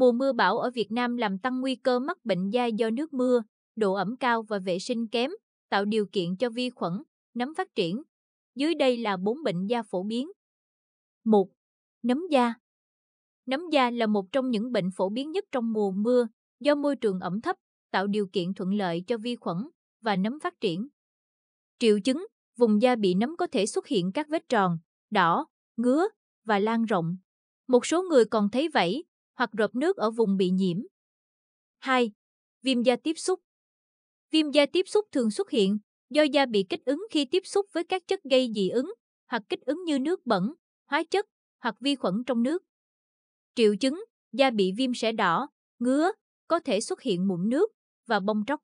Mùa mưa bão ở Việt Nam làm tăng nguy cơ mắc bệnh da do nước mưa, độ ẩm cao và vệ sinh kém, tạo điều kiện cho vi khuẩn, nấm phát triển. Dưới đây là bốn bệnh da phổ biến. 1. Nấm da Nấm da là một trong những bệnh phổ biến nhất trong mùa mưa, do môi trường ẩm thấp, tạo điều kiện thuận lợi cho vi khuẩn và nấm phát triển. Triệu chứng, vùng da bị nấm có thể xuất hiện các vết tròn, đỏ, ngứa và lan rộng. Một số người còn thấy vảy, hoặc rộp nước ở vùng bị nhiễm. 2. Viêm da tiếp xúc Viêm da tiếp xúc thường xuất hiện do da bị kích ứng khi tiếp xúc với các chất gây dị ứng hoặc kích ứng như nước bẩn, hóa chất hoặc vi khuẩn trong nước. Triệu chứng, da bị viêm sẽ đỏ, ngứa, có thể xuất hiện mụn nước và bong tróc.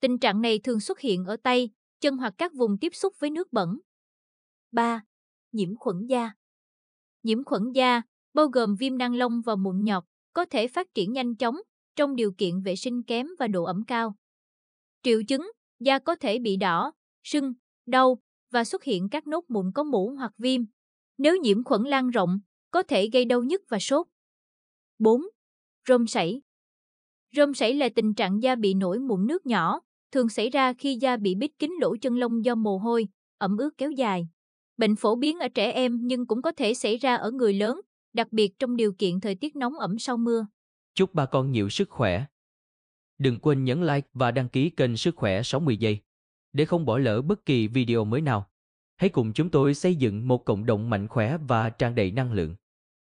Tình trạng này thường xuất hiện ở tay, chân hoặc các vùng tiếp xúc với nước bẩn. 3. Nhiễm khuẩn da Nhiễm khuẩn da bao gồm viêm nang lông và mụn nhọt, có thể phát triển nhanh chóng trong điều kiện vệ sinh kém và độ ẩm cao. Triệu chứng, da có thể bị đỏ, sưng, đau và xuất hiện các nốt mụn có mũ hoặc viêm. Nếu nhiễm khuẩn lan rộng, có thể gây đau nhức và sốt. 4. Rôm sảy Rôm sảy là tình trạng da bị nổi mụn nước nhỏ, thường xảy ra khi da bị bít kín lỗ chân lông do mồ hôi, ẩm ướt kéo dài. Bệnh phổ biến ở trẻ em nhưng cũng có thể xảy ra ở người lớn, đặc biệt trong điều kiện thời tiết nóng ẩm sau mưa. Chúc bà con nhiều sức khỏe. Đừng quên nhấn like và đăng ký kênh Sức khỏe 60 giây để không bỏ lỡ bất kỳ video mới nào. Hãy cùng chúng tôi xây dựng một cộng đồng mạnh khỏe và tràn đầy năng lượng.